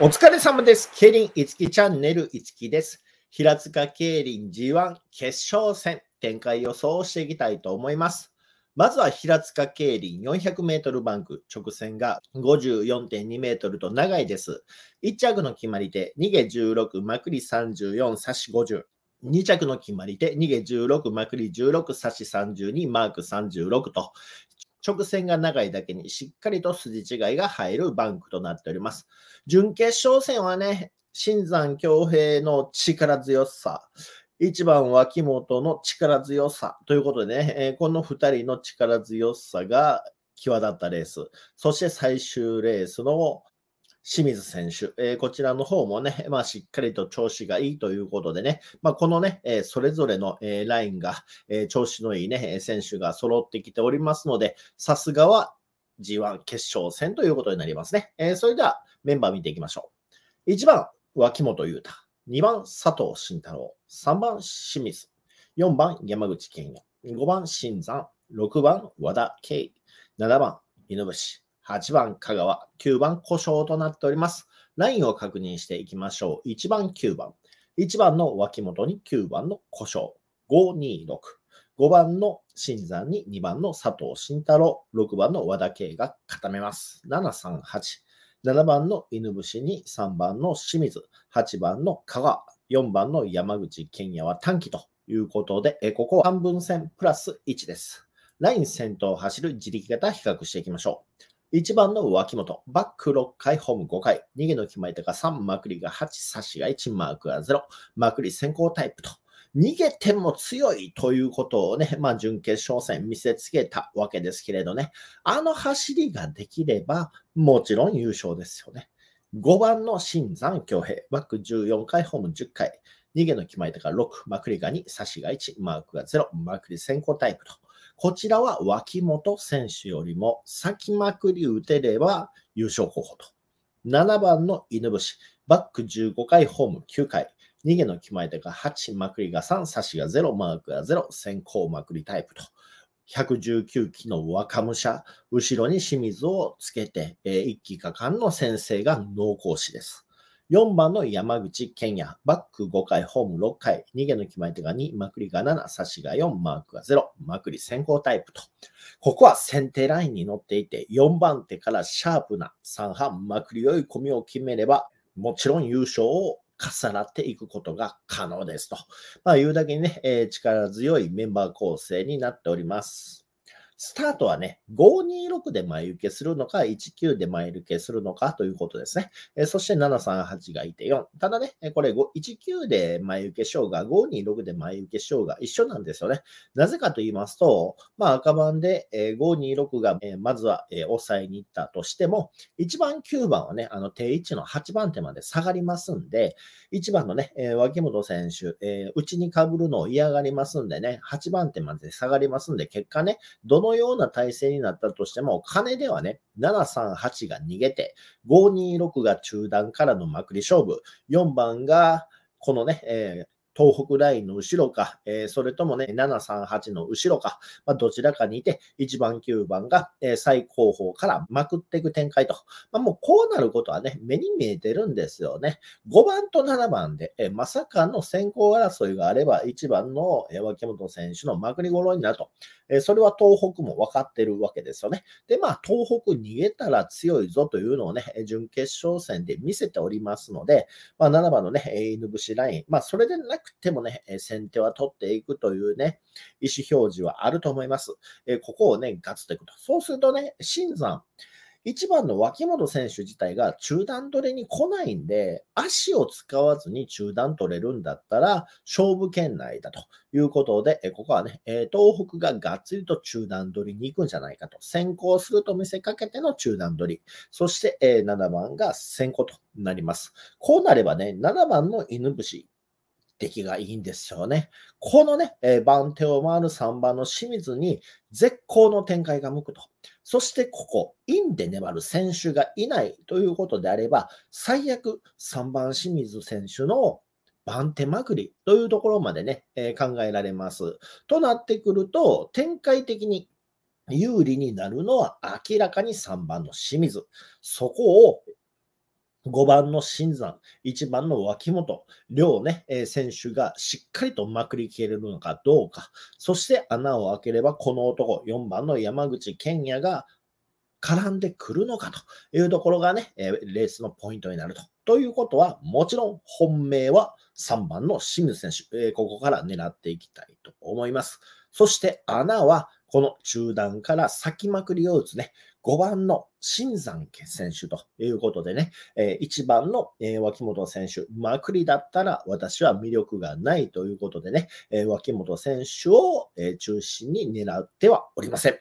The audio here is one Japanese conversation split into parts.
お疲れ様です。競輪いつきチャンネルいつきです。平塚競輪 G1 決勝戦展開予想をしていきたいと思います。まずは平塚競輪400メートルバンク直線が54.2メートルと長いです。1着の決まり手、逃げ16、まくり34、差し50。2着の決まり手、逃げ16、まくり16、差し32、マーク36と、直線が長いだけにしっかりと筋違いが入るバンクとなっております。準決勝戦はね、新山恭平の力強さ、一番脇本の力強さということでね、えー、この2人の力強さが際立ったレース、そして最終レースの清水選手、えー、こちらの方もね、まあ、しっかりと調子がいいということでね、まあ、このね、えー、それぞれの、えー、ラインが、え調子のいいね、選手が揃ってきておりますので、さすがは G1 決勝戦ということになりますね。えそれではメンバー見ていきましょう。1番、脇本裕太。2番、佐藤慎太郎。3番、清水。4番、山口健也。5番、新山。6番、和田圭。7番、井上。8番香川、9番故障となっております。ラインを確認していきましょう。1番、9番。1番の脇本に9番の故障。526。5番の新山に2番の佐藤慎太郎。6番の和田圭が固めます。738。7番の犬伏に3番の清水。8番の香川。4番の山口健也は短期ということで、えここ半分線プラス1です。ライン先頭を走る自力型比較していきましょう。1番の脇本、バック6回、ホーム5回、逃げの決まり手が3、まくりが8、差しが1、マークが0、まくり先行タイプと。逃げても強いということをね、まあ、準決勝戦見せつけたわけですけれどね、あの走りができれば、もちろん優勝ですよね。5番の新山恭平、バック14回、ホーム10回、逃げの決まり手が6、まくりが2、差しが1、マークが0、まくり先行タイプと。こちらは脇本選手よりも先まくり打てれば優勝候補と。7番の犬伏、バック15回、ホーム9回、逃げの決まり手が8、まくりが3、差しが0、マークが0、先行まくりタイプと。119期の若武者、後ろに清水をつけて、えー、一気かかんの先生が濃厚師です。4番の山口健也、バック5回、ホーム6回、逃げの決まり手が2、まくりが7、差しが4、マークが0、まくり先行タイプと。ここは先手ラインに乗っていて、4番手からシャープな3半、まくり良い込みを決めれば、もちろん優勝を重なっていくことが可能ですと。まあ、言うだけにね、えー、力強いメンバー構成になっております。スタートはね、526で前受けするのか、19で前受けするのかということですね。えそして738がいて4。ただね、これ19で前受けしようが、526で前受けしようが一緒なんですよね。なぜかと言いますと、まあ赤番で、え526が、えまずは、え抑えに行ったとしても、1番9番はね、あの定位置の8番手まで下がりますんで、1番のね、え脇本選手、えうちに被るのを嫌がりますんでね、8番手まで下がりますんで、結果ね、どののような体制になったとしても、金ではね、738が逃げて、526が中段からのまくり勝負、4番がこのね、えー、東北ラインの後ろか、えー、それともね、738の後ろか、まあ、どちらかにいて、1番、9番が、え最後方からまくっていく展開と。まあ、もうこうなることはね、目に見えてるんですよね。5番と7番で、えまさかの先行争いがあれば、1番の、え脇本選手のまくり頃になると。えそれは東北もわかってるわけですよね。で、まあ、東北逃げたら強いぞというのをね、準決勝戦で見せておりますので、まあ、7番のね、犬伏ライン、まあ、それでなくくてもね、先手は取っていくというね、意思表示はあると思います。ここをね、ガツていくと。そうするとね、新山、1番の脇本選手自体が中段取りに来ないんで、足を使わずに中段取れるんだったら、勝負圏内だということで、ここはね、東北ががっつりと中段取りに行くんじゃないかと。先行すると見せかけての中段取り。そして7番が先行となります。こうなればね、7番の犬伏、出来がいいんでしょうね。このね、えー、番手を回る3番の清水に絶好の展開が向くと。そしてここ、インで粘る選手がいないということであれば、最悪3番清水選手の番手まくりというところまでね、えー、考えられます。となってくると、展開的に有利になるのは明らかに3番の清水。そこを5番の新山、1番の脇本、両ね、えー、選手がしっかりとまくりきれるのかどうか、そして穴を開ければこの男、4番の山口健也が絡んでくるのかというところがね、えー、レースのポイントになると。ということは、もちろん本命は3番の清水選手、えー、ここから狙っていきたいと思います。そして穴はこの中段から先まくりを打つね、5番の新山家選手ということでね、え1番の、え脇本選手、まくりだったら私は魅力がないということでね、え脇本選手を、え中心に狙ってはおりません。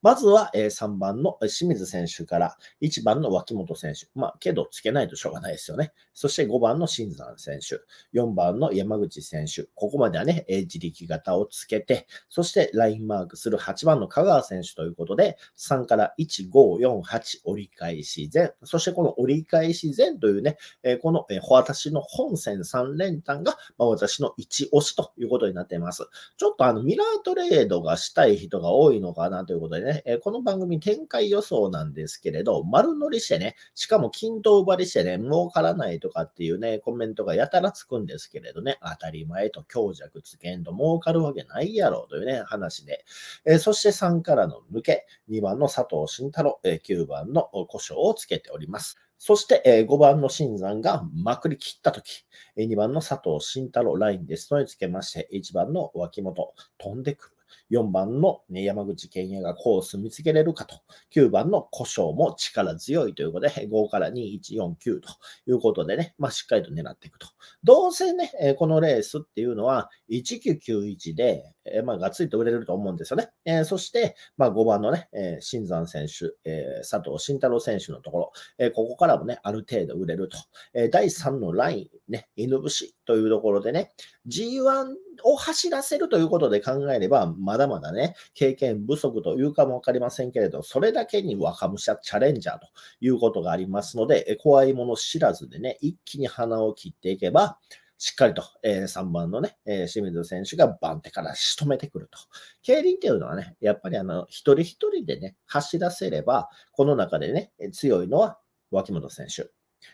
まずは、3番の清水選手から、1番の脇本選手。まあ、けど、つけないとしょうがないですよね。そして5番の新山選手、4番の山口選手。ここまではね、自力型をつけて、そしてラインマークする8番の香川選手ということで、3から1、5、4、8折り返し前。そしてこの折り返し前というね、この、私の本線3連単が、私の一押しということになっています。ちょっとあの、ミラートレードがしたい人が多いのかなということでね、ね、えこの番組展開予想なんですけれど、丸乗りしてね、しかも均等張りしてね、儲からないとかっていうね、コメントがやたらつくんですけれどね、当たり前と強弱つけんと儲かるわけないやろというね、話で、えそして3からの抜け、2番の佐藤慎太郎、え9番の故障をつけております。そして、え5番の新山がまくり切ったとき、2番の佐藤慎太郎ラインですとにつけまして、1番の脇本飛んでくる。4番の、ね、山口健也がコース見つけれるかと、9番の故障も力強いということで、5から2、1、4、9ということでね、まあ、しっかりと狙っていくと。どうせね、このレースっていうのは、1991で、えー、まあ、がついと売れると思うんですよね。えー、そして、まあ、5番のね、えー、新山選手、え佐藤慎太郎選手のところ、えここからもね、ある程度売れると。え第3のライン、ね、犬伏というところでね、G1 を走らせるということで考えれば、まだまだね、経験不足というかもわかりませんけれど、それだけに若武者チャレンジャーということがありますので、え怖いもの知らずでね、一気に鼻を切っていけば、しっかりと、えー、3番のね、えー、清水選手が番手から仕留めてくると。競輪っていうのはね、やっぱりあの、一人一人でね、走らせれば、この中でね、強いのは脇本選手。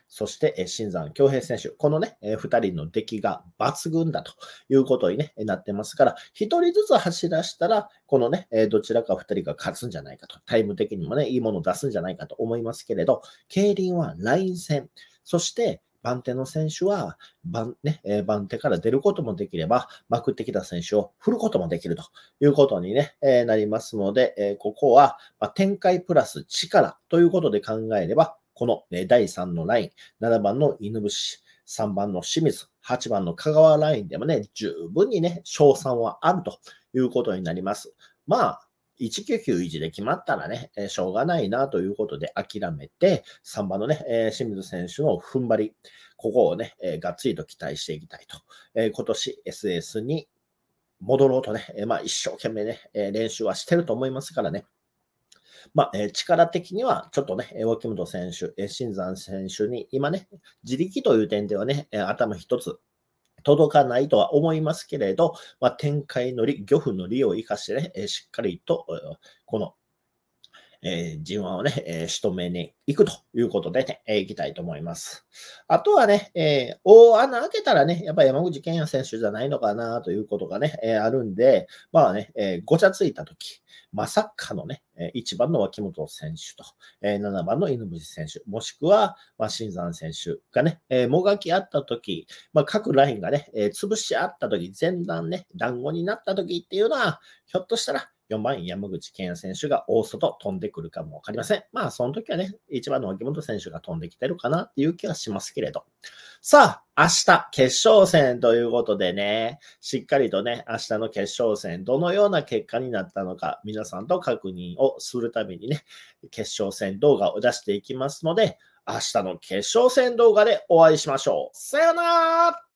そして、えー、新山恭平選手、このね、えー、2人の出来が抜群だということに、ね、なってますから、1人ずつ走らせたら、このね、えー、どちらか2人が勝つんじゃないかと、タイム的にもね、いいものを出すんじゃないかと思いますけれど、競輪はライン戦、そして、番手の選手は番、ねえ番手から出ることもできれば、まくってきた選手を振ることもできるということに、ねえなりますので、えここは、ま展開プラス力ということで考えれば、この、ね、第3のライン、7番の犬伏、3番の清水、8番の香川ラインでもね、十分にね、賞賛はあるということになります。まあ、1991で決まったらね、えー、しょうがないなということで諦めて、3番のね、えー、清水選手の踏ん張り、ここをね、えー、がっつりと期待していきたいと。えー、今年 SS に戻ろうとね、えー、まあ一生懸命ね、えー、練習はしてると思いますからね。まあ、えー、力的にはちょっとね、脇本選手、え新山選手に今ね、自力という点ではね、え頭一つ届かないとは思いますけれど、まあ、展開のり、漁夫の利を生かしてね、しっかりと、このえー、G1 をね、えー、仕留めに行くということでね、え行きたいと思います。あとはね、えー、大穴開けたらね、やっぱり山口健也選手じゃないのかなということがね、えー、あるんで、まあね、えー、ごちゃついたとき、まさかのね、1番の脇本選手と、え7番の犬渕選手、もしくは、まあ、新山選手がね、えもがきあったとき、まあ、各ラインがね、え潰しあったとき、前段ね、団子になったときっていうのは、ひょっとしたら、4番、山口健選手が大外飛んでくるかもわかりません。まあ、その時はね、1番の脇本選手が飛んできてるかなっていう気はしますけれど。さあ、明日、決勝戦ということでね、しっかりとね、明日の決勝戦、どのような結果になったのか、皆さんと確認をするためにね、決勝戦動画を出していきますので、明日の決勝戦動画でお会いしましょう。さよなら